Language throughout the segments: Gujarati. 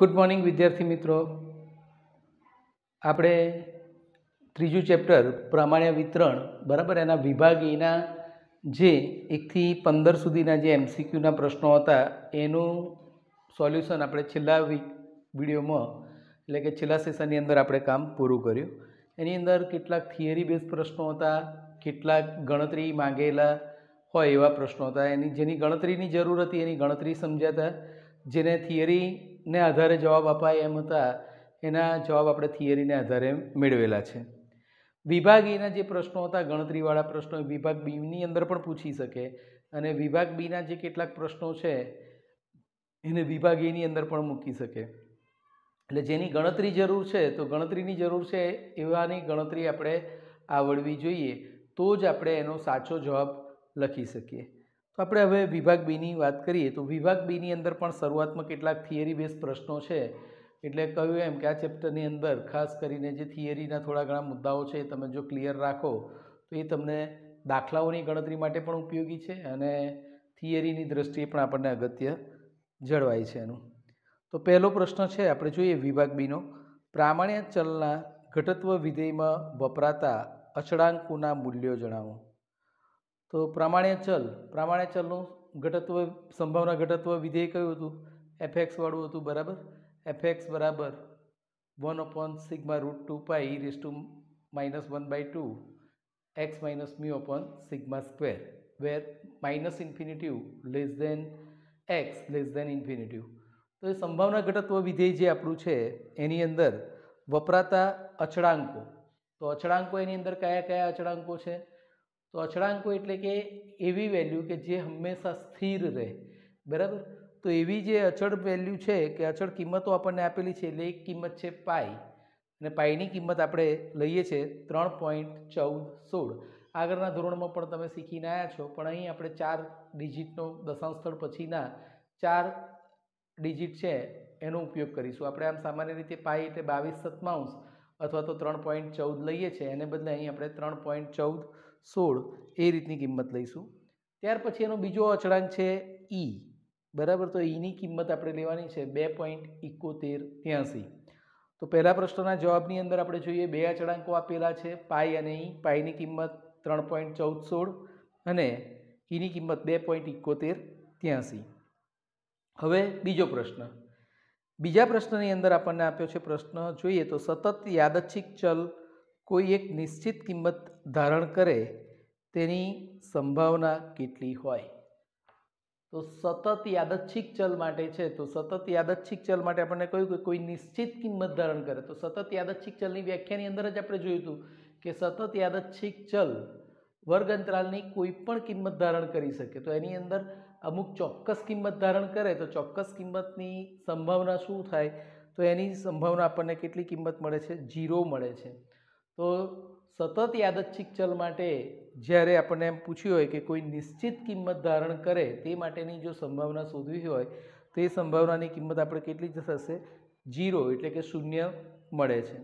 ગુડ મોર્નિંગ વિદ્યાર્થી મિત્રો આપણે ત્રીજું ચેપ્ટર પ્રમાણ્ય વિતરણ બરાબર એના વિભાગ એના જે એકથી પંદર સુધીના જે એમસીક્યુના પ્રશ્નો હતા એનું સોલ્યુશન આપણે છેલ્લા વિડીયોમાં એટલે કે છેલ્લા સેશનની અંદર આપણે કામ પૂરું કર્યું એની અંદર કેટલાક થિયરી બેઝ પ્રશ્નો હતા કેટલાક ગણતરી માંગેલા હોય એવા પ્રશ્નો હતા એની જેની ગણતરીની જરૂર હતી એની ગણતરી સમજ્યા હતા જેને થિયરી ને આધારે જવાબ અપાય એમ હતા એના જવાબ આપણે થિયરીને આધારે મેળવેલા છે વિભાગ એના જે પ્રશ્નો હતા ગણતરીવાળા પ્રશ્નો વિભાગ બીની અંદર પણ પૂછી શકે અને વિભાગ બીના જે કેટલાક પ્રશ્નો છે એને વિભાગ એની અંદર પણ મૂકી શકે એટલે જેની ગણતરી જરૂર છે તો ગણતરીની જરૂર છે એવાની ગણતરી આપણે આવડવી જોઈએ તો જ આપણે એનો સાચો જવાબ લખી શકીએ તો આપણે હવે વિભાગ બીની વાત કરીએ તો વિભાગ બીની અંદર પણ શરૂઆતમાં કેટલાક થિયરી બેઝ પ્રશ્નો છે એટલે કહ્યું એમ કે આ ચેપ્ટરની અંદર ખાસ કરીને જે થિયરીના થોડા ઘણા મુદ્દાઓ છે એ તમે જો ક્લિયર રાખો તો એ તમને દાખલાઓની ગણતરી માટે પણ ઉપયોગી છે અને થિયરીની દ્રષ્ટિએ પણ આપણને અગત્ય જળવાય છે એનું તો પહેલો પ્રશ્ન છે આપણે જોઈએ વિભાગ બીનો પ્રામાણ્ય ચલના ઘટત્વ વિધેયમાં વપરાતા અચળાંકોના મૂલ્યો જણાવો તો પ્રમાણ્ય ચલ પ્રામાણ્ય ચલનું ઘટત્વ સંભાવના ઘટત્વ વિધેય કયું હતું એફએક્સવાળું હતું બરાબર એફએક્સ બરાબર one upon sigma root two pi raise to minus one by two X minus mu upon sigma square where minus infinitive less than X less than infinitive તો એ સંભાવના ઘટત્વ વિધેય જે આપણું છે એની અંદર વપરાતા અચળાંકો તો અચળાંકો એની અંદર કયા કયા અચળાંકો છે તો અછડાંકો એટલે કે એવી વેલ્યુ કે જે હંમેશા સ્થિર રહે બરાબર તો એવી જે અચળ વેલ્યુ છે કે અચળ કિંમતો આપણને આપેલી છે એટલે એક કિંમત છે પાઈ અને પાઈની કિંમત આપણે લઈએ છીએ ત્રણ પોઈન્ટ ચૌદ સોળ આગળના ધોરણમાં પણ તમે શીખીને આવ્યા છો પણ અહીં આપણે ચાર ડિજિટનો દશાંશ સ્થળ પછીના ચાર ડિજિટ છે એનો ઉપયોગ કરીશું આપણે આમ સામાન્ય રીતે પાઈ એટલે બાવીસ સતમાઉન્સ અથવા તો ત્રણ પોઈન્ટ ચૌદ લઈએ છીએ એને બદલે અહીં આપણે ત્રણ પોઈન્ટ ચૌદ સોળ એ રીતની કિંમત લઈશું ત્યાર પછી એનો બીજો અચળાંક છે ઈ e. બરાબર તો ઈની e કિંમત આપણે લેવાની છે બે પોઈન્ટ ઇકોતેર ત્યાંસી તો પહેલા પ્રશ્નના જવાબની અંદર આપણે જોઈએ બે અચળાંકો આપેલા છે પાઈ અને ઈ e. પાઈની કિંમત ત્રણ પોઈન્ટ ચૌદ સોળ અને ઈની કિંમત બે પોઈન્ટ ઇકોતેર ત્યાંસી હવે બીજો પ્રશ્ન બીજા પ્રશ્નની અંદર આપણને આપ્યો છે પ્રશ્ન જોઈએ તો સતત યાદચ્છિક ચલ કોઈ એક નિશ્ચિત કિંમત ધારણ કરે તેની સંભાવના કેટલી હોય તો સતત યાદચ્છિક ચલ માટે છે તો સતત યાદચ્છિક ચલ માટે આપણને કહ્યું કે કોઈ નિશ્ચિત કિંમત ધારણ કરે તો સતત યાદચ્છિક ચલની વ્યાખ્યાની અંદર જ આપણે જોયું હતું કે સતત યાદચ્છિક ચલ વર્ગ અંતરાલની કોઈ પણ કિંમત ધારણ કરી શકે તો એની અંદર અમુક ચોક્કસ કિંમત ધારણ કરે તો ચોક્કસ કિંમતની સંભાવના શું થાય તો એની સંભાવના આપણને કેટલી કિંમત મળે છે ઝીરો મળે છે તો સતત યાદચ્છિક ચલ માટે જ્યારે આપણને એમ પૂછ્યું હોય કે કોઈ નિશ્ચિત કિંમત ધારણ કરે તે માટેની જો સંભાવના શોધવી હોય તો એ સંભાવનાની કિંમત આપણે કેટલી થશે જીરો એટલે કે શૂન્ય મળે છે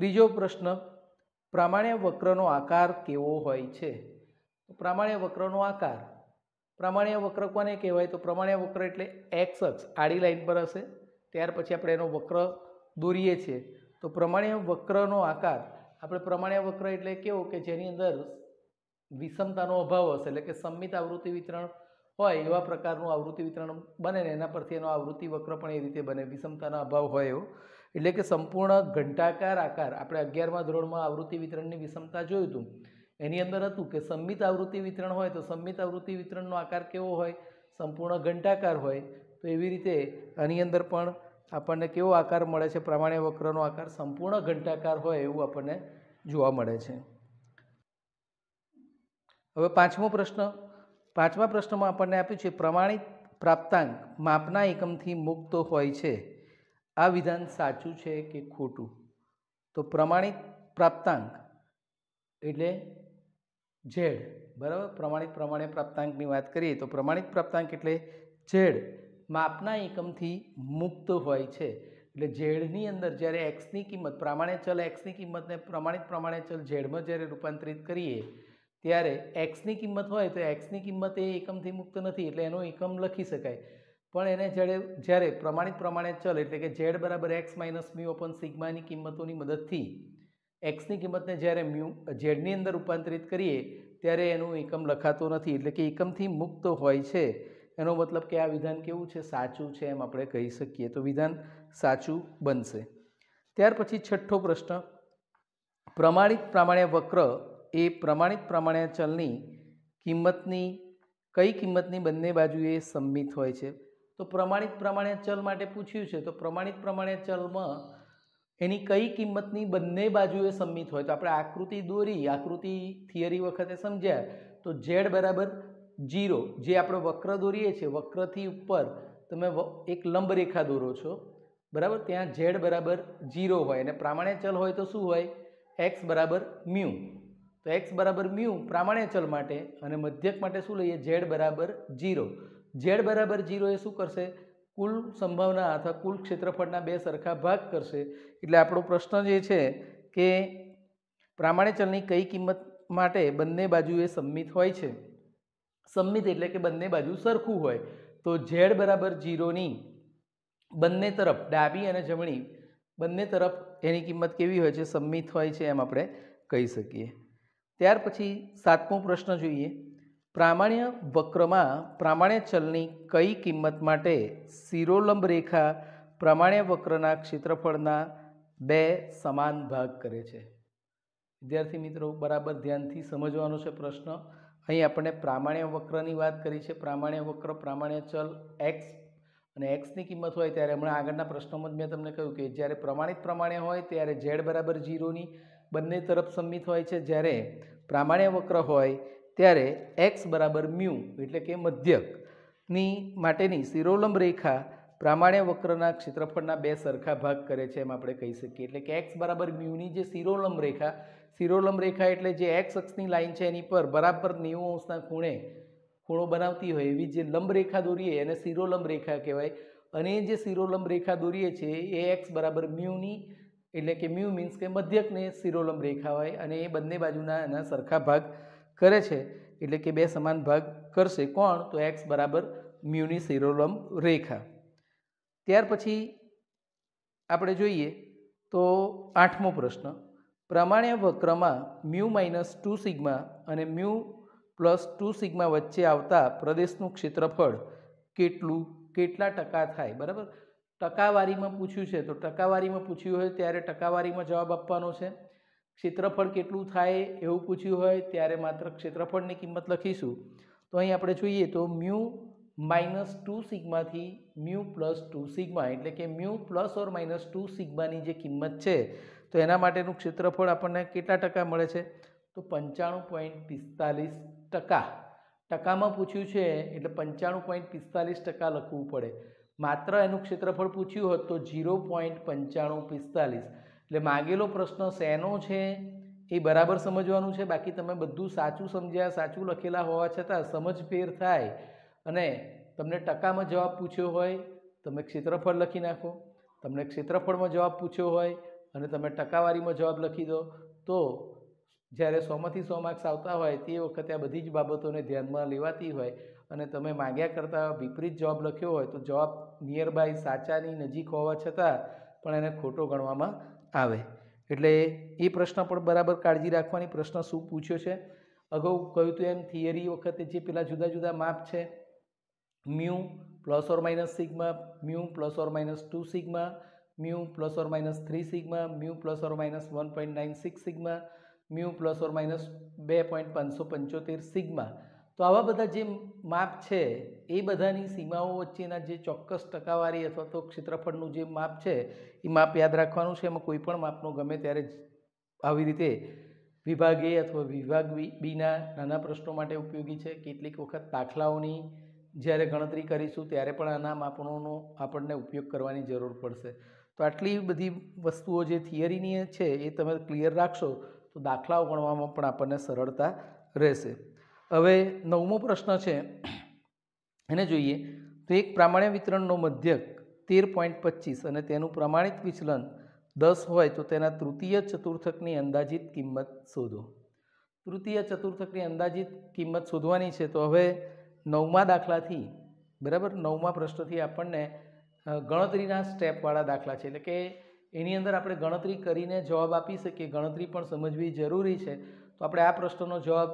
ત્રીજો પ્રશ્ન પ્રામાણ્ય વક્રનો આકાર કેવો હોય છે પ્રામાણ્ય વક્રનો આકાર પ્રામાણ્ય વક્ર કોને કહેવાય તો પ્રામાણ્ય વક્ર એટલે એક્સ અક્ષ આડી લાઇન પર હશે ત્યાર પછી આપણે એનો વક્ર દોરીએ છીએ તો પ્રમાણ્ય વક્રનો આકાર આપણે પ્રમાણ્ય વક્ર એટલે કેવો કે જેની અંદર વિષમતાનો અભાવ હશે એટલે કે સંમિત આવૃત્તિ વિતરણ હોય એવા પ્રકારનું આવૃત્તિ વિતરણ બને ને એના પરથી એનો આવૃત્તિ વક્ર પણ એ રીતે બને વિષમતાનો અભાવ હોય એવો એટલે કે સંપૂર્ણ ઘંટાકાર આકાર આપણે અગિયારમા ધોરણમાં આવૃત્તિ વિતરણની વિષમતા જોયું હતું એની અંદર હતું કે સંમિત આવૃત્તિ વિતરણ હોય તો સંમિત આવૃત્તિ વિતરણનો આકાર કેવો હોય સંપૂર્ણ ઘંટાકાર હોય તો એવી રીતે આની અંદર પણ આપણને કેવો આકાર મળે છે પ્રમાણ્ય વક્રનો આકાર સંપૂર્ણ ઘંટાકાર હોય એવું આપણને જોવા મળે છે હવે પાંચમો પ્રશ્ન પાંચમા પ્રશ્નમાં આપણને આપ્યું છે પ્રમાણિત પ્રાપ્તાંક માપના એકમથી મુક્ત હોય છે આ વિધાન સાચું છે કે ખોટું તો પ્રમાણિત પ્રાપ્તાંક એટલે ઝેડ બરાબર પ્રમાણિત પ્રમાણે પ્રાપ્તાંકની વાત કરીએ તો પ્રમાણિત પ્રાપ્તાંક એટલે ઝેડ માપના એકમથી મુક્ત હોય છે એટલે ઝેડની અંદર જ્યારે એક્સની કિંમત પ્રમાણે ચલ એક્સની કિંમતને પ્રમાણિત પ્રમાણે ચલ ઝેડમાં જ્યારે રૂપાંતરિત કરીએ ત્યારે એક્સની કિંમત હોય તો એક્સની કિંમત એ એકમથી મુક્ત નથી એટલે એનો એકમ લખી શકાય પણ એને જ્યારે જ્યારે પ્રમાણિત પ્રમાણે ચલ એટલે કે ઝેડ બરાબર એક્સ માઇનસ મ્યુ ઓપન સિગ્માની કિંમતોની મદદથી એક્સની કિંમતને જ્યારે મ્યુ ઝેડની અંદર રૂપાંતરિત કરીએ ત્યારે એનું એકમ લખાતો નથી એટલે કે એકમથી મુક્ત હોય છે એનો મતલબ કે આ વિધાન કેવું છે સાચું છે એમ આપણે કહી શકીએ તો વિધાન સાચું બનશે ત્યાર પછી છઠ્ઠો પ્રશ્ન પ્રમાણિત પ્રામાણ્ય વક્ર એ પ્રમાણિત પ્રામાણ્ય ચલની કિંમતની કઈ કિંમતની બંને બાજુએ સંમિત હોય છે તો પ્રમાણિત પ્રમાણે ચલ માટે પૂછ્યું છે તો પ્રમાણિત પ્રમાણે ચલમાં એની કઈ કિંમતની બંને બાજુએ સંમિત હોય તો આપણે આકૃતિ દોરી આકૃતિ થિયરી વખતે સમજ્યા તો ઝેડ બરાબર જીરો જે આપણે વક્ર દોરીએ છીએ વક્રથી ઉપર તમે એક લંબરેખા દોરો છો બરાબર ત્યાં ઝેડ બરાબર જીરો હોય અને પ્રામાણ્ય ચલ હોય તો શું હોય એક્સ બરાબર મ્યુ તો એક્સ બરાબર મ્યુ પ્રામાણ્ય ચલ માટે અને મધ્યક માટે શું લઈએ ઝેડ બરાબર જીરો ઝેડ બરાબર જીરો એ શું કરશે કુલ સંભાવના અથવા કુલ ક્ષેત્રફળના બે સરખા ભાગ કરશે એટલે આપણો પ્રશ્ન જે છે કે પ્રામાણ્ય ચલની કઈ કિંમત માટે બંને બાજુએ સંમિત હોય છે સંમિત એટલે કે બંને બાજુ સરખું હોય તો ઝેડ બરાબર જીરોની બંને તરફ ડાબી અને જમણી બંને તરફ એની કિંમત કેવી હોય છે સંમિત હોય છે એમ આપણે કહી શકીએ ત્યાર પછી સાતમો પ્રશ્ન જોઈએ પ્રામાણ્ય વક્રમાં પ્રામાણ્ય ચલની કઈ કિંમત માટે શિરોલંબ રેખા પ્રામાણ્ય વક્રના ક્ષેત્રફળના બે સમાન ભાગ કરે છે વિદ્યાર્થી મિત્રો બરાબર ધ્યાનથી સમજવાનો છે પ્રશ્ન અહીં આપણે પ્રામાણ્ય વક્રની વાત કરી છે પ્રામાણ્ય વક્ર પ્રામાણ્ય ચલ એક્સ અને એક્સની કિંમત હોય ત્યારે હમણાં આગળના પ્રશ્નોમાં જ મેં તમને કહ્યું કે જ્યારે પ્રમાણિત પ્રમાણે હોય ત્યારે ઝેડ બરાબર જીરોની બંને તરફ સંમિત હોય છે જ્યારે પ્રામાણ્ય વક્ર હોય ત્યારે એક્સ બરાબર મ્યુ એટલે કે મધ્યકની માટેની શિરોલંબ રેખા પ્રામાણ્ય વક્રના ક્ષેત્રફળના બે સરખા ભાગ કરે છે એમ આપણે કહી શકીએ એટલે કે એક્સ બરાબર મ્યુની જે શિરોલંબ રેખા શિરોલમ રેખા એટલે જે એક્સ અક્ષની લાઇન છે એની પર બરાબર નેવું અંશના ખૂણે ખૂણો બનાવતી હોય એવી જે લંબરેખા દોરીએ એને શિરોલંબ રેખા કહેવાય અને જે શિરોલંબ રેખા દોરીએ છીએ એ એક્સ બરાબર મ્યુની એટલે કે મ્યુ મીન્સ કે મધ્યકને શિરોલંબ રેખા હોય અને એ બંને બાજુના એના સરખા ભાગ કરે છે એટલે કે બે સમાન ભાગ કરશે કોણ તો એક્સ બરાબર મ્યુની શિરોલંબ રેખા ત્યાર પછી આપણે જોઈએ તો આઠમો પ્રશ્ન પ્રમાણ્ય વક્રમાં મ્યુ માઇનસ ટુ સિગ્મા અને મ્યુ પ્લસ ટુ સિગ્મા વચ્ચે આવતા પ્રદેશનું ક્ષેત્રફળ કેટલું કેટલા ટકા થાય બરાબર ટકાવારીમાં પૂછ્યું છે તો ટકાવારીમાં પૂછ્યું હોય ત્યારે ટકાવારીમાં જવાબ આપવાનો છે ક્ષેત્રફળ કેટલું થાય એવું પૂછ્યું હોય ત્યારે માત્ર ક્ષેત્રફળની કિંમત લખીશું તો અહીં આપણે જોઈએ તો મ્યુ માઇનસ ટુ સિગ્માથી મ્યુ પ્લસ ટુ સિગ્મા એટલે કે mu plus or minus two સિગ્માની જે કિંમત છે તો એના માટેનું ક્ષેત્રફળ આપણને કેટલા ટકા મળે છે તો પંચાણું પોઈન્ટ પિસ્તાલીસ ટકા ટકામાં પૂછ્યું છે એટલે પંચાણું પોઈન્ટ પિસ્તાલીસ ટકા લખવું પડે માત્ર એનું ક્ષેત્રફળ પૂછ્યું હોત તો ઝીરો પોઈન્ટ પંચાણું પિસ્તાલીસ એટલે માગેલો પ્રશ્ન શેનો છે એ બરાબર સમજવાનું છે બાકી તમે બધું સાચું સમજ્યા સાચું લખેલા હોવા છતાં સમજફેર થાય અને તમને ટકામાં જવાબ પૂછ્યો હોય તમે ક્ષેત્રફળ લખી નાખો તમને ક્ષેત્રફળમાં જવાબ પૂછ્યો હોય અને તમે ટકાવારીમાં જવાબ લખી દો તો જ્યારે સોમાંથી સો માર્ક્સ આવતા હોય તે વખતે આ બધી જ બાબતોને ધ્યાનમાં લેવાતી હોય અને તમે માગ્યા કરતાં વિપરીત જવાબ લખ્યો હોય તો જવાબ નિયર બાય સાચાની નજીક હોવા છતાં પણ એને ખોટો ગણવામાં આવે એટલે એ પ્રશ્ન પણ બરાબર કાળજી રાખવાની પ્રશ્ન શું પૂછ્યો છે અગાઉ કહ્યું તો એમ થિયરી વખતે જે પેલા જુદા જુદા માપ છે mu plus or minus sigma mu plus or minus two sigma mu plus or minus three sigma mu plus or minus one point nine six sigma mu plus or minus બે પોઈન્ટ પાંચસો પંચોતેર સિગ્મા તો આવા બધા જે માપ છે એ બધાની સીમાઓ વચ્ચેના જે ચોક્કસ ટકાવારી અથવા તો ક્ષેત્રફળનું જે માપ છે એ માપ યાદ રાખવાનું છે એમાં કોઈ પણ માપનો ગમે ત્યારે આવી રીતે વિભાગ એ અથવા વિભાગ બીના નાના પ્રશ્નો માટે ઉપયોગી છે કેટલીક વખત દાખલાઓની જ્યારે ગણતરી કરીશું ત્યારે પણ આના માપણોનો આપણને ઉપયોગ કરવાની જરૂર પડશે તો આટલી બધી વસ્તુઓ જે થિયરીની છે એ તમે ક્લિયર રાખશો તો દાખલાઓ ગણવામાં પણ આપણને સરળતા રહેશે હવે નવમો પ્રશ્ન છે એને જોઈએ તો એક પ્રામાણ્ય વિતરણનો મધ્યક તેર પોઈન્ટ પચીસ અને તેનું પ્રમાણિત વિચલન દસ હોય તો તેના તૃતીય ચતુર્થકની અંદાજિત કિંમત શોધો તૃતીય ચતુર્થકની અંદાજિત કિંમત શોધવાની છે તો હવે નવમા દાખલાથી બરાબર નવમા પ્રશ્નથી આપણને ગણતરીના સ્ટેપવાળા દાખલા છે એટલે કે એની અંદર આપણે ગણતરી કરીને જવાબ આપી શકીએ ગણતરી પણ સમજવી જરૂરી છે તો આપણે આ પ્રશ્નનો જવાબ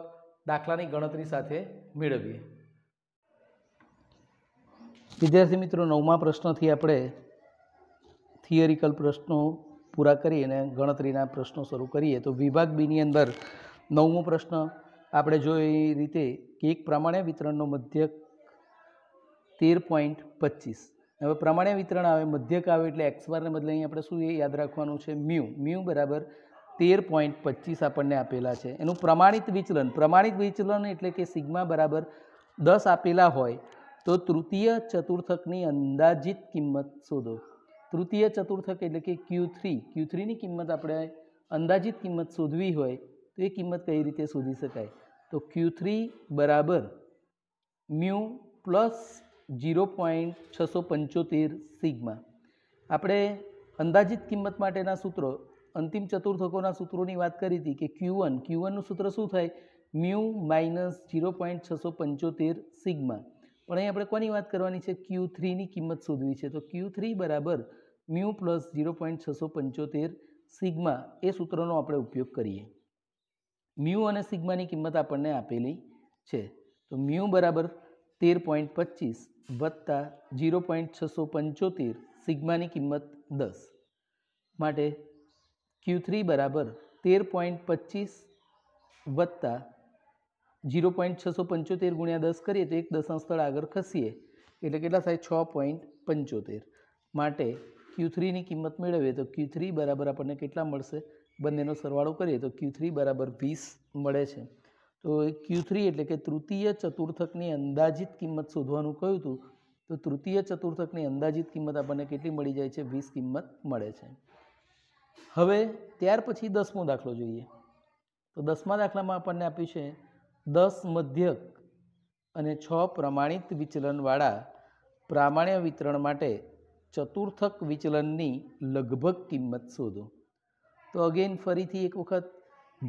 દાખલાની ગણતરી સાથે મેળવીએ વિદ્યાર્થી મિત્રો નવમા પ્રશ્નથી આપણે થિયરિકલ પ્રશ્નો પૂરા કરી અને ગણતરીના પ્રશ્નો શરૂ કરીએ તો વિભાગ બીની અંદર નવમો પ્રશ્ન આપણે જો એ રીતે કે એક પ્રમાણે વિતરણનો મધ્યક તેર પોઈન્ટ પચીસ હવે પ્રમાણે વિતરણ આવે મધ્યક આવે એટલે એક્સ બારને બદલે અહીં આપણે શું એ યાદ રાખવાનું છે મ્યુ મ્યુ બરાબર તેર પોઈન્ટ પચીસ આપણને આપેલા છે એનું પ્રમાણિત વિચલન પ્રમાણિત વિચલન એટલે કે સિગ્મા બરાબર દસ આપેલા હોય તો તૃતીય ચતુર્થકની અંદાજિત કિંમત શોધો તૃતીય ચતુર્થક એટલે કે ક્યુ થ્રી ક્યુ થ્રીની કિંમત આપણે અંદાજિત કિંમત શોધવી હોય તો એ કિંમત કઈ રીતે શોધી શકાય તો ક્યુ થ્રી બરાબર મ્યુ પ્લસ જીરો પોઈન્ટ છસો પંચોતેર સિગ્મા આપણે અંદાજિત કિંમત માટેના સૂત્રો અંતિમ ચતુર્થકોના સૂત્રોની વાત કરી હતી કે ક્યુ વન ક્યુ વનનું સૂત્ર શું થાય મ્યુ માઇનસ જીરો પોઈન્ટ છસો પંચોતેર સિગમા પણ અહીં આપણે કોની વાત કરવાની છે ક્યુ થ્રીની કિંમત શોધવી છે તો ક્યુ થ્રી બરાબર મ્યુ પ્લસ જીરો પોઈન્ટ છસો પંચોતેર સિગ્મા એ સૂત્રનો આપણે ઉપયોગ કરીએ મ્યુ અને સિગમાની કિંમત આપણને આપેલી છે તો મ્યુ બરાબર તેર પોઈન્ટ પચીસ વત્તા જીરો પોઈન્ટ છસો પંચોતેર સિગ્માની કિંમત દસ માટે ક્યુ થ્રી બરાબર તેર પોઈન્ટ પચીસ વત્તા જીરો પોઈન્ટ છસો પંચોતેર ગુણ્યા દસ કરીએ તો એક દશાંશ સ્થળ આગળ ખસીએ એટલે કેટલા થાય છ પોઈન્ટ પંચોતેર માટે ક્યુ થ્રીની કિંમત મેળવીએ તો ક્યુ થ્રી બરાબર આપણને કેટલા મળશે બંનેનો સરવાળો કરીએ તો ક્યુ થ્રી બરાબર વીસ મળે છે તો ક્યુ થ્રી એટલે કે તૃતીય ચતુર્થકની અંદાજિત કિંમત શોધવાનું કહ્યું હતું તો તૃતીય ચતુર્થકની અંદાજિત કિંમત આપણને કેટલી મળી જાય છે વીસ કિંમત મળે છે હવે ત્યાર પછી દસમો દાખલો જોઈએ તો દસમા દાખલામાં આપણને આપ્યું છે દસ મધ્યક અને છ પ્રમાણિત વિચલનવાળા પ્રામાણ્ય વિતરણ માટે ચતુર્થક વિચલનની લગભગ કિંમત શોધો તો અગેન ફરીથી એક વખત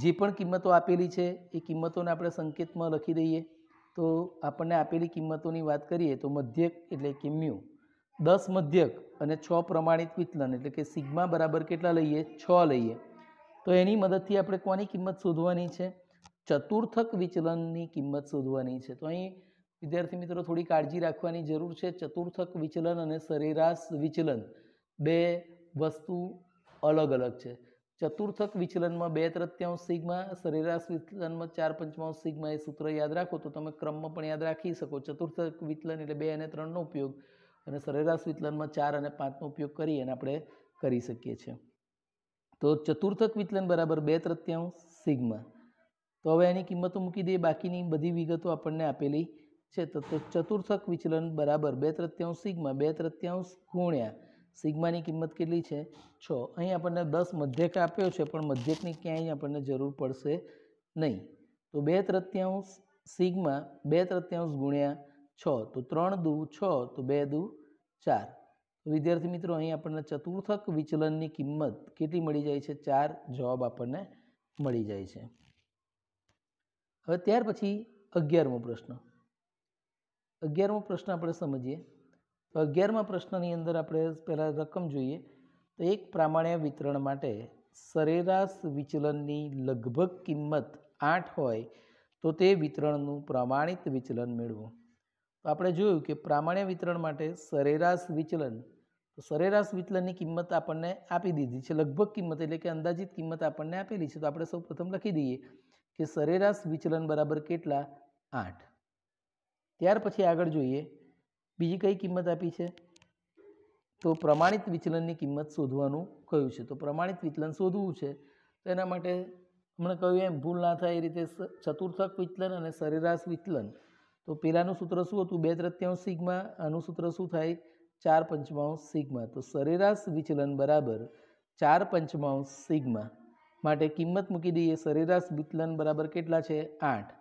જે પણ કિંમતો આપેલી છે એ કિંમતોને આપણે સંકેતમાં લખી દઈએ તો આપણને આપેલી કિંમતોની વાત કરીએ તો મધ્યક એટલે કે મ્યુ દસ મધ્યક અને છ પ્રમાણિત વિચલન એટલે કે સિગ્મા બરાબર કેટલા લઈએ છ લઈએ તો એની મદદથી આપણે કોની કિંમત શોધવાની છે ચતુર્થક વિચલનની કિંમત શોધવાની છે તો અહીં વિદ્યાર્થી મિત્રો થોડી કાળજી રાખવાની જરૂર છે ચતુર્થક વિચલન અને સરેરાશ વિચલન બે વસ્તુ અલગ અલગ છે ચતુર્થક વિચલનમાં બે તૃત્યાંશ સિગમાં સરેરાશ વિચલનમાં ચાર પંચમાંશ સિગમાં એ સૂત્ર યાદ રાખો તો તમે ક્રમમાં પણ યાદ રાખી શકો ચતુર્થક વિચલન એટલે બે અને ત્રણનો ઉપયોગ અને સરેરાશ વિચલનમાં ચાર અને પાંચનો ઉપયોગ કરી અને આપણે કરી શકીએ છીએ તો ચતુર્થક વિચલન બરાબર બે તૃત્યાંશ સિગમાં તો હવે એની કિંમતો મૂકી દઈએ બાકીની બધી વિગતો આપણને આપેલી છે તો ચતુર્થક વિચલન બરાબર બે તૃત્યાંશ સિગમાં બે તૃત્યાંશ ગુણ્યા સિગ્માની કિંમત કેટલી છે છ અહીં આપણને દસ મધ્યક આપ્યો છે પણ મધ્યકની ક્યાંય આપણને જરૂર પડશે નહીં તો બે તૃત્યાંશ સિગ્મા બે તૃત્યાંશ ગુણ્યા છ તો ત્રણ દુ છ તો બે દુ ચાર વિદ્યાર્થી મિત્રો અહીં આપણને ચતુર્થક વિચલનની કિંમત કેટલી મળી જાય છે ચાર જવાબ આપણને મળી જાય છે હવે ત્યાર પછી અગિયારમો પ્રશ્ન અગિયારમો પ્રશ્ન આપણે સમજીએ તો અગિયારમા પ્રશ્નની અંદર આપણે પહેલાં રકમ જોઈએ તો એક પ્રામાણ્ય વિતરણ માટે સરેરાશ વિચલનની લગભગ કિંમત આઠ હોય તો તે વિતરણનું પ્રમાણિત વિચલન મેળવો તો આપણે જોયું કે પ્રામાણ્ય વિતરણ માટે સરેરાશ વિચલન તો સરેરાશ વિચલનની કિંમત આપણને આપી દીધી છે લગભગ કિંમત એટલે કે અંદાજિત કિંમત આપણને આપેલી છે તો આપણે સૌ પ્રથમ લખી દઈએ કે સરેરાશ વિચલન બરાબર કેટલા આઠ ત્યાર પછી આગળ જોઈએ બીજી કઈ કિંમત આપી છે તો પ્રમાણિત વિચલનની કિંમત શોધવાનું કહ્યું છે તો પ્રમાણિત વિચલન શોધવું છે તો એના માટે હમણાં કહ્યું એમ ભૂલ ના થાય એ રીતે ચતુર્થક વિચલન અને સરેરાશ વિચલન તો પહેલાંનું સૂત્ર શું હતું બે તૃત્યાંશ સિગ્મા આનું સૂત્ર શું થાય ચાર પંચમાંશ સિગ્મા તો સરેરાશ વિચલન બરાબર ચાર પંચમાંશ સિગ્મા માટે કિંમત મૂકી દઈએ સરેરાશ વિચલન બરાબર કેટલા છે આઠ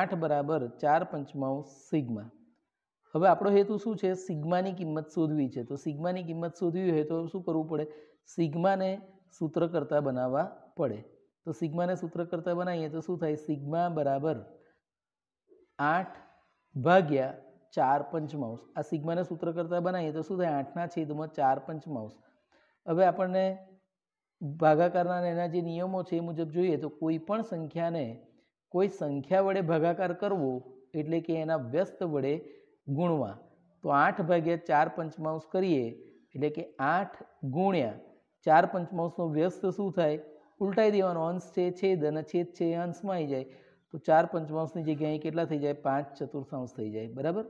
આઠ બરાબર ચાર પંચમાંશ સિગ્મા હવે આપણો હેતુ શું છે સિગ્માની કિંમત શોધવી છે તો સિગ્માની કિંમત શોધવી હોય તો શું કરવું પડે સિગ્માને સૂત્ર કરતાં બનાવવા પડે તો સિગ્માને સૂત્ર કરતાં બનાવીએ તો શું થાય સિગ્મા બરાબર આઠ ભાગ્યા ચાર પંચમાંશ આ સિગ્માને સૂત્ર કરતાં બનાવીએ તો શું થાય આઠના છેદમાં ચાર પંચમાંશ હવે આપણને ભાગાકારના એના જે નિયમો છે એ મુજબ જોઈએ તો કોઈ પણ સંખ્યાને કોઈ સંખ્યા વડે ભાગાકાર કરવો એટલે કે એના વ્યસ્ત વડે ગુણવા તો આઠ ભાગ્યા ચાર પંચમાંશ કરીએ એટલે કે આઠ ગુણ્યા ચાર પંચમાંશનો વ્યસ્ત શું થાય ઉલટાઈ દેવાનો અંશ છે છેદ અને છેદ છે એ અંશમાં આવી જાય તો ચાર પંચમાંશની જગ્યાએ કેટલા થઈ જાય પાંચ ચતુર્થાંશ થઈ જાય બરાબર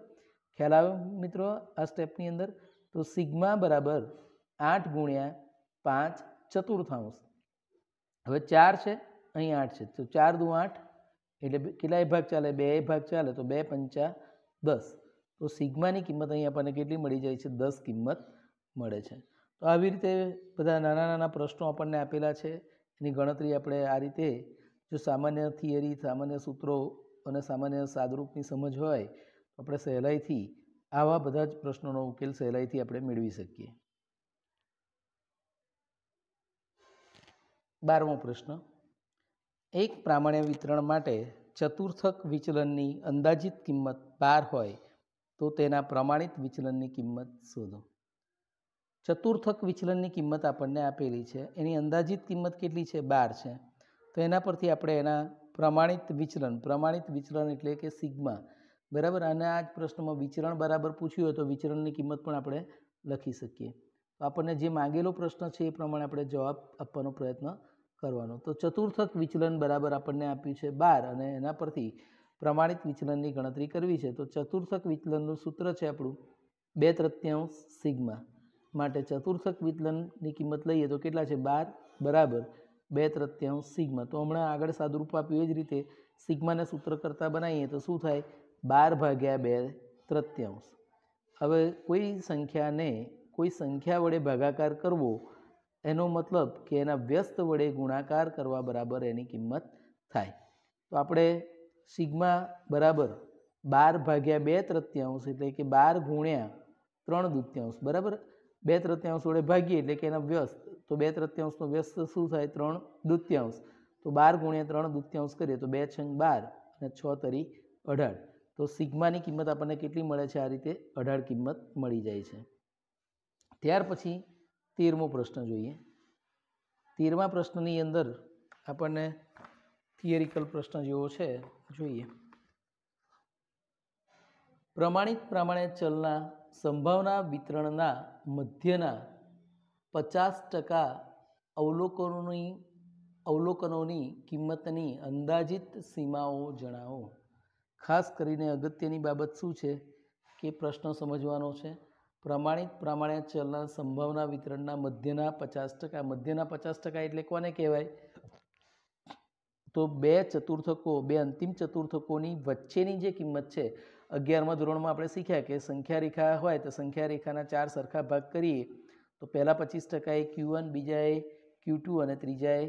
ખ્યાલ આવ્યો મિત્રો આ સ્ટેપની અંદર તો સિગ્મા બરાબર આઠ ગુણ્યા પાંચ ચતુર્થાંશ હવે ચાર છે અહીં આઠ છે તો ચાર દુ આઠ એટલે કેટલાય ભાગ ચાલે બે ભાગ ચાલે તો બે પંચા દસ તો સિગ્માની કિંમત અહીં આપણને કેટલી મળી જાય છે દસ કિંમત મળે છે તો આવી રીતે બધા નાના નાના પ્રશ્નો આપણને આપેલા છે એની ગણતરી આપણે આ રીતે જો સામાન્ય થિયરી સામાન્ય સૂત્રો અને સામાન્ય સાદરૂપની સમજ હોય તો આપણે સહેલાઈથી આવા બધા જ પ્રશ્નોનો ઉકેલ સહેલાઈથી આપણે મેળવી શકીએ બારમો પ્રશ્ન એક પ્રામાણ્ય વિતરણ માટે ચતુર્થક વિચલનની અંદાજિત કિંમત બાર હોય તો તેના પ્રમાણિત વિચલનની કિંમત શોધો ચતુર્થક વિચલનની કિંમત આપણને આપેલી છે એની અંદાજિત કિંમત કેટલી છે બાર છે તો એના પરથી આપણે એના પ્રમાણિત વિચલન પ્રમાણિત વિચલન એટલે કે સિગ્મા બરાબર અને આ જ પ્રશ્નમાં વિચરણ બરાબર પૂછ્યું હોય તો વિચરણની કિંમત પણ આપણે લખી શકીએ તો આપણને જે માંગેલો પ્રશ્ન છે એ પ્રમાણે આપણે જવાબ આપવાનો પ્રયત્ન કરવાનો તો ચતુર્થક વિચલન બરાબર આપણને આપ્યું છે બાર અને એના પરથી પ્રમાણિત વિચલનની ગણતરી કરવી છે તો ચતુર્થક વિચલનનું સૂત્ર છે આપણું બે તૃત્યાંશ સિગ્મા માટે ચતુર્થક વિચલનની કિંમત લઈએ તો કેટલા છે બાર બરાબર બે તૃત્યાંશ સિગ્મા તો હમણાં આગળ સાદુરૂપ આપ્યું એ જ રીતે સિગ્માને સૂત્ર કરતાં બનાવીએ તો શું થાય બાર ભાગ્યા બે તૃત્યાંશ હવે કોઈ સંખ્યાને કોઈ સંખ્યા વડે ભાગાકાર કરવો એનો મતલબ કે એના વ્યસ્ત વડે ગુણાકાર કરવા બરાબર એની કિંમત થાય તો આપણે સિગ્મા બરાબર બાર ભાગ્યા બે તૃત્યાંશ એટલે કે બાર ગુણ્યા ત્રણ દૂત્યાંશ બરાબર બે તૃત્યાંશ વડે ભાગીએ એટલે કે એના વ્યસ્ત તો બે તૃત્યાંશનો વ્યસ્ત શું થાય ત્રણ દૃત્યાંશ તો બાર ગુણ્યા ત્રણ દૂત્યાંશ કરીએ તો બે છંગ બાર અને છ તરી અઢાર તો સિગ્માની કિંમત આપણને કેટલી મળે છે આ રીતે અઢાર કિંમત મળી જાય છે ત્યાર પછી તેરમો પ્રશ્ન જોઈએ તેરમા પ્રશ્નની અંદર આપણને થિયરિકલ પ્રશ્ન જેવો છે જોઈએ પ્રમાણિત પ્રમાણે ચલના સંભાવના વિતરણના મધ્યના પચાસ ટકા અવલોકનોની અવલોકનોની કિંમતની અંદાજિત સીમાઓ જણાવો ખાસ કરીને અગત્યની બાબત શું છે કે પ્રશ્ન સમજવાનો છે પ્રમાણિત પ્રમાણે ચલના સંભાવના વિતરણના મધ્યના પચાસ ટકા મધ્યના પચાસ ટકા એટલે કોને કહેવાય તો બે ચતુર્થકો બે અંતિમ ચતુર્થકોની વચ્ચેની જે કિંમત છે અગિયારમા ધોરણમાં આપણે શીખ્યા કે સંખ્યા રેખા હોય તો સંખ્યા રેખાના ચાર સરખા ભાગ કરીએ તો પહેલાં પચીસ ટકાએ ક્યુ વન બીજાએ ક્યુ ટુ અને ત્રીજાએ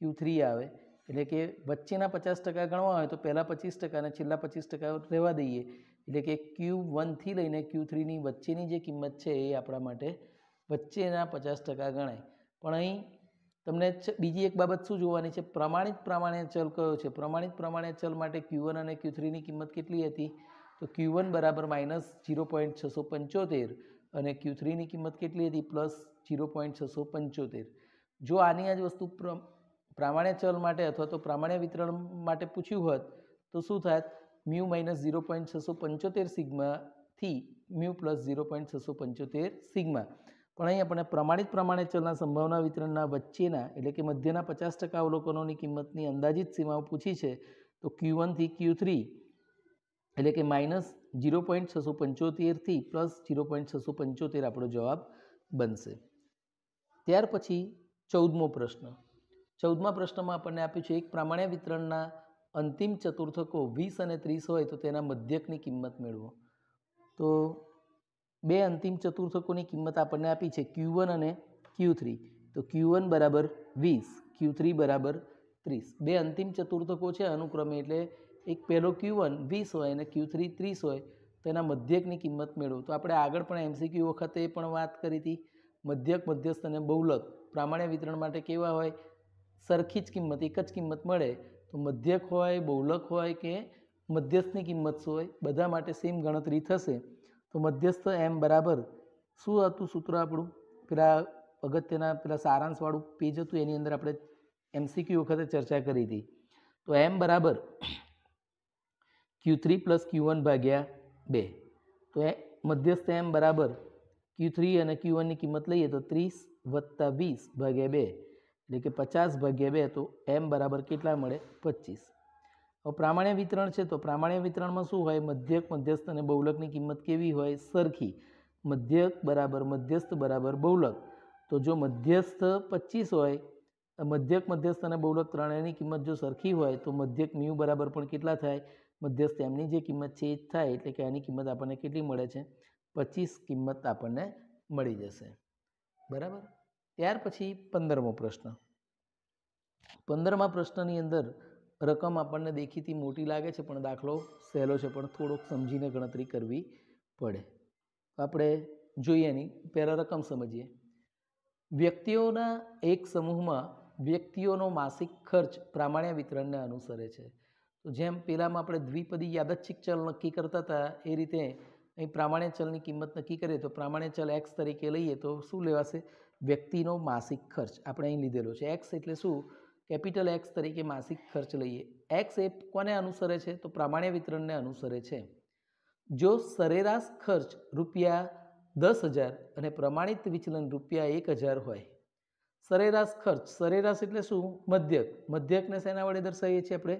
ક્યુ થ્રી આવે એટલે કે વચ્ચેના પચાસ ટકા ગણવા હોય તો પહેલાં પચીસ ટકા અને છેલ્લા પચીસ ટકા રહેવા દઈએ એટલે કે ક્યુ વનથી લઈને ક્યુ થ્રીની વચ્ચેની જે કિંમત છે એ આપણા માટે વચ્ચેના પચાસ ટકા ગણાય પણ અહીં તમને બીજી એક બાબત શું જોવાની છે પ્રમાણિત પ્રમાણે ચલ કયો છે પ્રમાણિત પ્રમાણે ચલ માટે ક્યુ અને ક્યુ થ્રીની કિંમત કેટલી હતી તો ક્યુ વન બરાબર માઇનસ ઝીરો પોઈન્ટ છસો પંચોતેર અને ક્યુ થ્રીની કિંમત કેટલી હતી પ્લસ જીરો પોઈન્ટ છસો પંચોતેર જો આની આ જ વસ્તુ પ્ર પ્રામાણ્ય ચલ માટે અથવા તો પ્રામાણ્ય વિતરણ માટે પૂછ્યું હોત તો શું થાય મ્યુ માઇનસ ઝીરો પોઈન્ટ છસો પંચોતેર સિગ્માથી મ્યુ પ્લસ ઝીરો પોઈન્ટ છસો પંચોતેર સિગ્મા પણ અહીં આપણે પ્રમાણિત પ્રમાણે ચલના સંભાવના વિતરણના વચ્ચેના એટલે કે મધ્યના પચાસ ટકા અવલોકનોની કિંમતની અંદાજિત સીમાઓ પૂછી છે તો ક્યુ વનથી ક્યુ થ્રી એટલે કે માઇનસ જીરો પોઈન્ટ છસો પંચોતેરથી પ્લસ જીરો પોઈન્ટ છસો પંચોતેર આપણો જવાબ બનશે ત્યાર પછી ચૌદમો પ્રશ્ન ચૌદમા પ્રશ્નમાં આપણને આપ્યું છે એક પ્રામાણ્ય વિતરણના અંતિમ ચતુર્થકો વીસ અને ત્રીસ હોય તો તેના મધ્યકની કિંમત મેળવો તો બે અંતિમ ચતુર્થકોની કિંમત આપણને આપી છે ક્યુ વન અને ક્યુ થ્રી તો ક્યુ વન બરાબર વીસ ક્યુ થ્રી બરાબર ત્રીસ બે અંતિમ ચતુર્થકો છે અનુક્રમે એટલે એક પહેલો ક્યુ વન વીસ હોય અને ક્યુ થ્રી ત્રીસ હોય તો એના મધ્યકની કિંમત મેળવો તો આપણે આગળ પણ એમસીક્યુ વખતે પણ વાત કરી હતી મધ્યક મધ્યસ્થ અને બહુલક પ્રામાણ્ય વિતરણ માટે કેવા હોય સરખી જ કિંમત એક જ કિંમત મળે તો મધ્યક હોય બહુલક હોય કે મધ્યસ્થની કિંમત શું હોય બધા માટે સેમ ગણતરી થશે તો મધ્યસ્થ એમ બરાબર શું હતું સૂત્ર આપણું પેલા અગત્યના પેલા સારાંશવાળું પેજ હતું એની અંદર આપણે એમસીક્યુ વખતે ચર્ચા કરી હતી તો એમ બરાબર Q three plus Q one ભાગ્યા બે તો એ મધ્યસ્થ એમ બરાબર ક્યુ થ્રી અને ક્યુ વનની કિંમત લઈએ તો ત્રીસ વત્તા વીસ ભાગ્યા બે એટલે કે પચાસ ભાગ્યા બે તો એમ બરાબર કેટલા મળે પચીસ હવે પ્રામાણ્ય વિતરણ છે તો પ્રામાણ્ય વિતરણમાં શું હોય મધ્યક મધ્યસ્થ અને બહુલકની કિંમત કેવી હોય સરખી મધ્યક બરાબર મધ્યસ્થ બરાબર બહુલક તો જો મધ્યસ્થ પચીસ હોય મધ્યક મધ્યસ્થ અને બહુલક ત્રણેયની કિંમત જો સરખી હોય તો મધ્યક મ્યુ બરાબર પણ કેટલા થાય મધ્યસ્થ એમની જે કિંમત છે એ જ થાય એટલે કે આની કિંમત આપણને કેટલી મળે છે પચીસ કિંમત આપણને મળી જશે બરાબર ત્યાર પછી પંદરમો પ્રશ્ન પંદરમા પ્રશ્નની અંદર રકમ આપણને દેખીતી મોટી લાગે છે પણ દાખલો સહેલો છે પણ થોડોક સમજીને ગણતરી કરવી પડે આપણે જોઈએ એની પહેલાં રકમ સમજીએ વ્યક્તિઓના એક સમૂહમાં વ્યક્તિઓનો માસિક ખર્ચ પ્રામાણ્ય વિતરણને અનુસરે છે તો જેમ પહેલાંમાં આપણે દ્વિપદી યાદચ્છિક ચલ નક્કી કરતા હતા એ રીતે અહીં પ્રામાણ્ય ચલની કિંમત નક્કી કરીએ તો પ્રામાણ્ય ચલ એક્સ તરીકે લઈએ તો શું લેવાશે વ્યક્તિનો માસિક ખર્ચ આપણે અહીં લીધેલો છે એક્સ એટલે શું કેપિટલ એક્સ તરીકે માસિક ખર્ચ લઈએ એક્સ એ કોને અનુસરે છે તો પ્રામાણ્ય વિતરણને અનુસરે છે જો સરેરાશ ખર્ચ રૂપિયા દસ હજાર અને પ્રમાણિત વિચલન રૂપિયા એક હજાર હોય સરેરાશ ખર્ચ સરેરાશ એટલે શું મધ્યક મધ્યકને શેના વડે દર્શાવીએ છીએ આપણે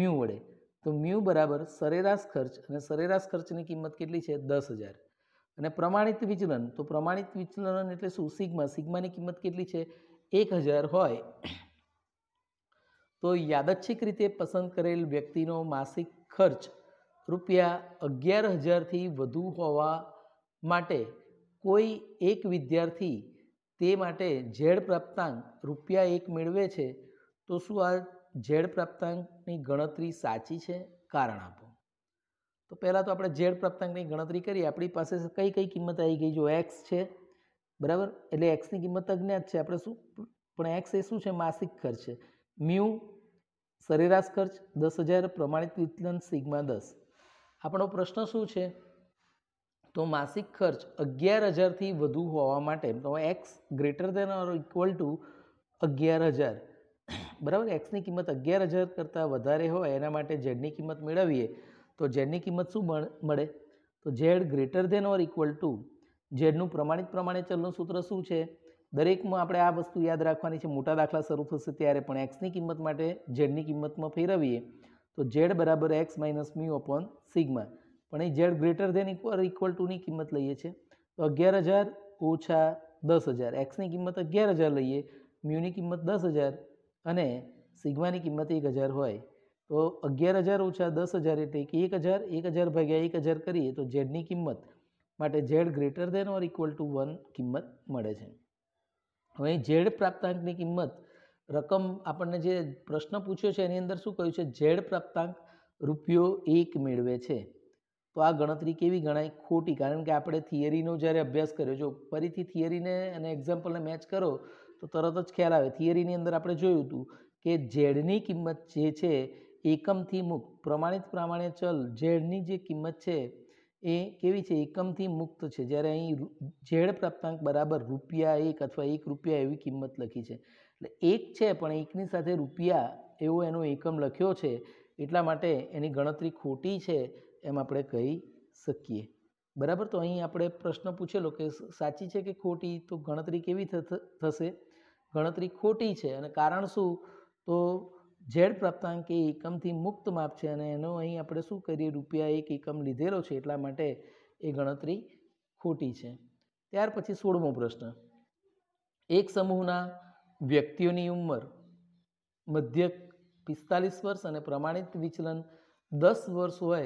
મ્યુ વડે તો મ્યુ બરાબર સરેરાશ ખર્ચ અને સરેરાશ ખર્ચની કિંમત કેટલી છે દસ હજાર અને પ્રમાણિત વિચલન તો પ્રમાણિત વિચલન એટલે શું સિગ્મા સિગ્માની કિંમત કેટલી છે એક હજાર હોય તો યાદચ્છિક રીતે પસંદ કરેલ વ્યક્તિનો માસિક ખર્ચ રૂપિયા અગિયાર હજારથી વધુ હોવા માટે કોઈ એક વિદ્યાર્થી તે માટે ઝેડ પ્રાપ્તાંક રૂપિયા એક મેળવે છે તો શું આ ઝેડ પ્રાપ્તાંકની ગણતરી સાચી છે કારણ આપો તો પહેલાં તો આપણે ઝેડ પ્રાપ્તાંકની ગણતરી કરીએ આપણી પાસે કઈ કઈ કિંમત આવી ગઈ જો એક્સ છે બરાબર એટલે એક્સની કિંમત અજ્ઞાત છે આપણે શું પણ એક્સ એ શું છે માસિક ખર્ચ છે મ્યુ સરેરાશ ખર્ચ દસ હજાર પ્રમાણિત વિતલન સિગ્મા દસ આપણો પ્રશ્ન શું છે તો માસિક ખર્ચ અગિયાર હજારથી વધુ હોવા માટે તો X greater than or equal to અગિયાર હજાર બરાબર એક્સની કિંમત અગિયાર હજાર કરતાં વધારે હોય એના માટે ઝેડની કિંમત મેળવીએ તો ઝેડની કિંમત શું મળે તો Z greater than or equal to ઝેડનું પ્રમાણિત પ્રમાણે ચલનું સૂત્ર શું છે દરેકમાં આપણે આ વસ્તુ યાદ રાખવાની છે મોટા દાખલા શરૂ થશે ત્યારે પણ એક્સની કિંમત માટે ઝેડની કિંમતમાં ફેરવીએ તો ઝેડ બરાબર X minus mu upon sigma પણ એ Z greater than equal equal ટુની કિંમત લઈએ છીએ તો અગિયાર હજાર ઓછા દસ હજાર એક્સની કિંમત અગિયાર હજાર લઈએ મ્યુની કિંમત દસ હજાર અને સિગમાની કિંમત એક હજાર હોય તો અગિયાર હજાર ઓછા દસ હજાર એટલે કે એક હજાર એક હજાર ભાગ્યા એક હજાર કરીએ તો ઝેડની કિંમત માટે Z greater than or equal to one કિંમત મળે છે હવે ઝેડ પ્રાપ્તાંકની કિંમત રકમ આપણને જે પ્રશ્ન પૂછ્યો છે એની અંદર શું કહ્યું છે ઝેડ પ્રાપ્તાંક રૂપિયો એક મેળવે છે તો આ ગણતરી કેવી ગણાય ખોટી કારણ કે આપણે થિયરીનો જ્યારે અભ્યાસ કર્યો જો ફરીથી થિયરીને અને એક્ઝામ્પલને મેચ કરો તો તરત જ ખ્યાલ આવે થિયરીની અંદર આપણે જોયું હતું કે ઝેડની કિંમત જે છે એકમથી મુક્ત પ્રમાણિત પ્રમાણે ચલ ઝેડની જે કિંમત છે એ કેવી છે એકમથી મુક્ત છે જ્યારે અહીં ઝેડ પ્રાપ્તાંક બરાબર રૂપિયા એક અથવા એક રૂપિયા એવી કિંમત લખી છે એટલે એક છે પણ એકની સાથે રૂપિયા એવો એનો એકમ લખ્યો છે એટલા માટે એની ગણતરી ખોટી છે એમ આપણે કહી શકીએ બરાબર તો અહીં આપણે પ્રશ્ન પૂછેલો કે સાચી છે કે ખોટી તો ગણતરી કેવી થશે ગણતરી ખોટી છે અને કારણ શું તો ઝેડ પ્રાપ્તાંક એ એકમથી મુક્ત માપ છે અને એનો અહીં આપણે શું કરીએ રૂપિયા એક એકમ લીધેલો છે એટલા માટે એ ગણતરી ખોટી છે ત્યાર પછી સોળમો પ્રશ્ન એક સમૂહના વ્યક્તિઓની ઉંમર મધ્ય પિસ્તાલીસ વર્ષ અને પ્રમાણિત વિચલન દસ વર્ષ હોય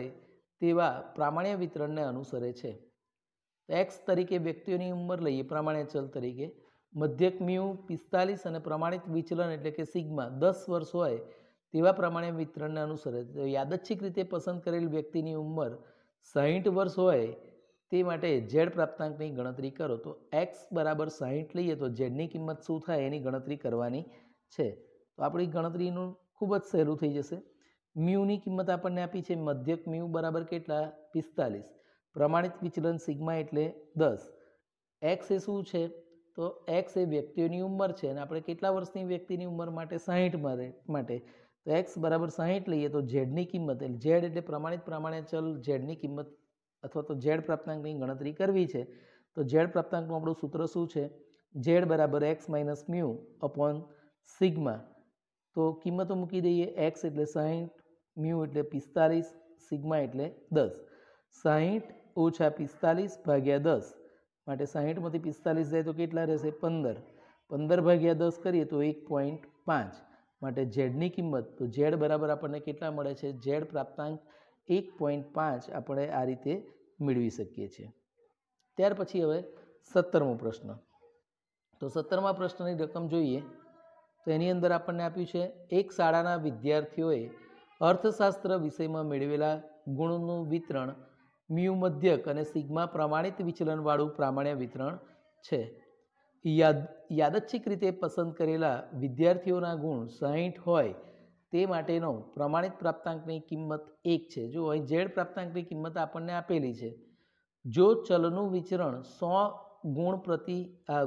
તેવા પ્રામાણ્ય વિતરણને અનુસરે છે એક્સ તરીકે વ્યક્તિઓની ઉંમર લઈએ પ્રામાણ્ય ચલ તરીકે મધ્યક મ્યુ પિસ્તાલીસ અને પ્રમાણિત વિચલન એટલે કે સિગ્મા દસ વર્ષ હોય તેવા પ્રમાણે વિતરણને અનુસરે તો યાદચ્છિક રીતે પસંદ કરેલ વ્યક્તિની ઉંમર સાહીઠ વર્ષ હોય તે માટે ઝેડ પ્રાપ્તાંકની ગણતરી કરો તો એક્સ બરાબર સાહીઠ લઈએ તો ઝેડની કિંમત શું થાય એની ગણતરી કરવાની છે તો આપણી ગણતરીનું ખૂબ જ સહેલું થઈ જશે મ્યુની કિંમત આપણને આપી છે મધ્યક મ્યુ બરાબર કેટલા પિસ્તાલીસ પ્રમાણિત વિચલન સિગ્મા એટલે દસ એક્સ એ શું છે તો એક્સ એ વ્યક્તિઓની ઉંમર છે અને આપણે કેટલા વર્ષની વ્યક્તિની ઉંમર માટે સાહીઠ મારે માટે તો એક્સ બરાબર સાહીઠ લઈએ તો ઝેડની કિંમત એટલે ઝેડ એટલે પ્રમાણિત પ્રમાણે ચલ ઝેડની કિંમત અથવા તો ઝેડ પ્રાપ્તાંકની ગણતરી કરવી છે તો ઝેડ પ્રાપ્તાંકનું આપણું સૂત્ર શું છે ઝેડ બરાબર X minus mu upon sigma તો કિંમતો મૂકી દઈએ એક્સ એટલે સાહીઠ મ્યુ એટલે પિસ્તાલીસ સિગ્મા એટલે દસ સાહીઠ ઓછા પિસ્તાલીસ ભાગ્યા દસ માટે સાહીઠમાંથી પિસ્તાલીસ જાય તો કેટલા રહેશે પંદર પંદર ભાગ્યા દસ કરીએ તો એક પોઈન્ટ પાંચ માટે ઝેડની કિંમત તો ઝેડ બરાબર આપણને કેટલા મળે છે ઝેડ પ્રાપ્તાંક એક પોઈન્ટ પાંચ આપણે આ રીતે મેળવી શકીએ છીએ ત્યાર પછી હવે સત્તરમો પ્રશ્ન તો સત્તરમા પ્રશ્નની રકમ જોઈએ તો એની અંદર આપણને આપ્યું છે એક શાળાના વિદ્યાર્થીઓએ અર્થશાસ્ત્ર વિષયમાં મેળવેલા ગુણનું વિતરણ મ્યુ મધ્યક અને સિગ્મા પ્રમાણિત વિચલનવાળું પ્રામાણ્ય વિતરણ છે યાદ યાદચ્છિક રીતે પસંદ કરેલા વિદ્યાર્થીઓના ગુણ સાહીઠ હોય તે માટેનો પ્રમાણિત પ્રાપ્તાંકની કિંમત એક છે જો અહીં ઝેડ પ્રાપ્તાંકની કિંમત આપણને આપેલી છે જો ચલનું વિચરણ સો ગુણ પ્રતિ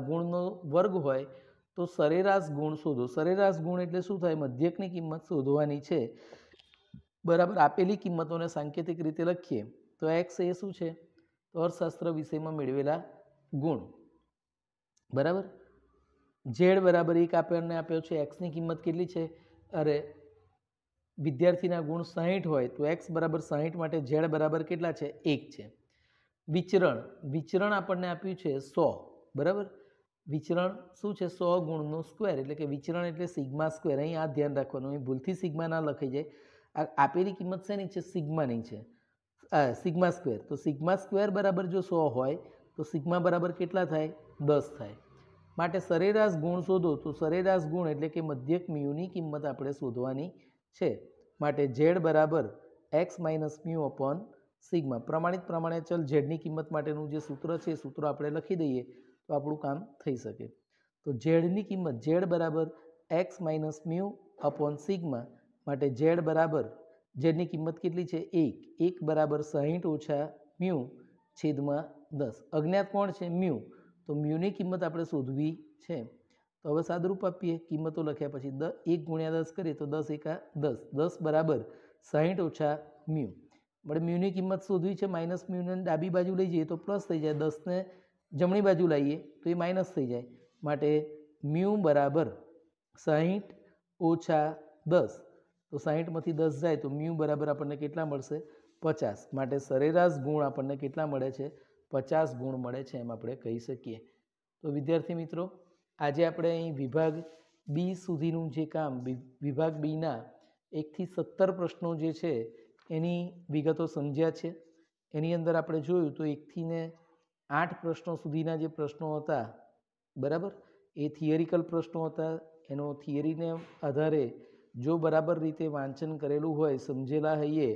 ગુણનો વર્ગ હોય તો સરેરાશ ગુણ શોધો સરેરાશ ગુણ એટલે શું થાય મધ્યકની કિંમત શોધવાની છે બરાબર આપેલી કિંમતોને સાંકેતિક રીતે લખીએ તો એક્સ એ શું છે તો અર્થશાસ્ત્ર વિષયમાં મેળવેલા ગુણ બરાબર ઝેડ બરાબર એક આપણને આપ્યો છે એક્સની કિંમત કેટલી છે અરે વિદ્યાર્થીના ગુણ સાહીઠ હોય તો એક્સ બરાબર સાહીઠ માટે ઝેડ બરાબર કેટલા છે એક છે વિચરણ વિચરણ આપણને આપ્યું છે સો બરાબર વિચરણ શું છે સો ગુણનું સ્ક્વેર એટલે કે વિચરણ એટલે સિગ્મા સ્ક્વેર અહીં આ ધ્યાન રાખવાનું અહીં ભૂલથી સિગ્મા ના લખાઈ જાય આ આપેલી કિંમત શેની છે સિગ્માની છે સિગ્મા સ્ક્વેર તો સિગ્મા સ્ક્વેર બરાબર જો સો હોય તો સિગ્મા બરાબર કેટલા થાય દસ થાય માટે સરેરાશ ગુણ શોધો તો સરેરાશ ગુણ એટલે કે મધ્યક મ્યુની કિંમત આપણે શોધવાની છે માટે ઝેડ બરાબર X minus mu upon sigma પ્રમાણિત પ્રમાણે ચલ ઝેડની કિંમત માટેનું જે સૂત્ર છે એ સૂત્ર આપણે લખી દઈએ તો આપણું કામ થઈ શકે તો ઝેડની કિંમત ઝેડ બરાબર X minus mu upon sigma માટે ઝેડ બરાબર જેની કિંમત કેટલી છે એક એક બરાબર સાહીઠ ઓછા મ્યુ છેદમાં દસ અજ્ઞાત કોણ છે મ્યુ તો મ્યુની કિંમત આપણે શોધવી છે તો હવે સાદરૂપ આપીએ કિંમતો લખ્યા પછી દ એક ગુણ્યા દસ કરીએ તો દસ એકા દસ દસ બરાબર સાહીઠ ઓછા મ્યુ આપણે મ્યુની કિંમત શોધવી છે માઇનસ મ્યુને ડાબી બાજુ લઈ જઈએ તો પ્લસ થઈ જાય દસને જમણી બાજુ લાવીએ તો એ માઇનસ થઈ જાય માટે મ્યુ બરાબર સાહીઠ ઓછા દસ તો સાહીઠમાંથી દસ જાય તો મ્યુ બરાબર આપણને કેટલા મળશે પચાસ માટે સરેરાશ ગુણ આપણને કેટલા મળે છે પચાસ ગુણ મળે છે એમ આપણે કહી શકીએ તો વિદ્યાર્થી મિત્રો આજે આપણે અહીં વિભાગ બી સુધીનું જે કામ વિભાગ બીના એકથી સત્તર પ્રશ્નો જે છે એની વિગતો સમજ્યા છે એની અંદર આપણે જોયું તો એકથી ને આઠ પ્રશ્નો સુધીના જે પ્રશ્નો હતા બરાબર એ થિયરિકલ પ્રશ્નો હતા એનો થિયરીને આધારે જો બરાબર રીતે વાંચન કરેલું હોય સમજેલા હોઈએ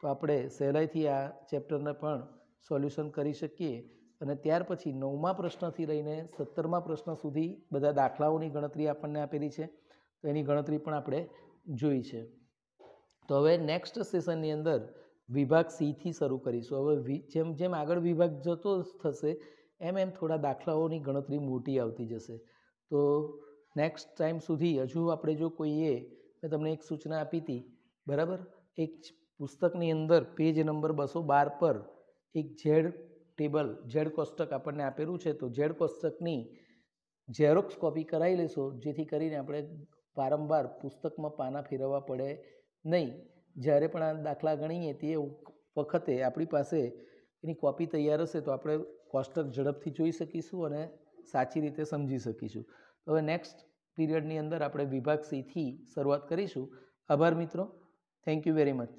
તો આપણે સહેલાઈથી આ ચેપ્ટરને પણ સોલ્યુશન કરી શકીએ અને ત્યાર પછી નવમા પ્રશ્નથી લઈને સત્તરમા પ્રશ્ન સુધી બધા દાખલાઓની ગણતરી આપણને આપેલી છે તો એની ગણતરી પણ આપણે જોઈ છે તો હવે નેક્સ્ટ સેશનની અંદર વિભાગ સીથી શરૂ કરીશું હવે જેમ જેમ આગળ વિભાગ જતો થશે એમ એમ થોડા દાખલાઓની ગણતરી મોટી આવતી જશે તો નેક્સ્ટ ટાઈમ સુધી હજુ આપણે જો કોઈએ મેં તમને એક સૂચના આપી હતી બરાબર એક પુસ્તકની અંદર પેજ નંબર બસો બાર પર એક ઝેડ ટેબલ ઝેડ કોષ્ટક આપણને આપેલું છે તો ઝેડ કોષ્ટકની ઝેરોક્સ કોપી કરાવી લેશો જેથી કરીને આપણે વારંવાર પુસ્તકમાં પાના ફેરવવા પડે નહીં જ્યારે પણ આ દાખલા ગણીએ તે વખતે આપણી પાસે એની કોપી તૈયાર હશે તો આપણે કોષ્ટક ઝડપથી જોઈ શકીશું અને સાચી રીતે સમજી શકીશું હવે નેક્સ્ટ પીરિયડની અંદર આપણે વિભાગ સીથી શરૂઆત કરીશું આભાર મિત્રો થેન્ક યુ વેરી મચ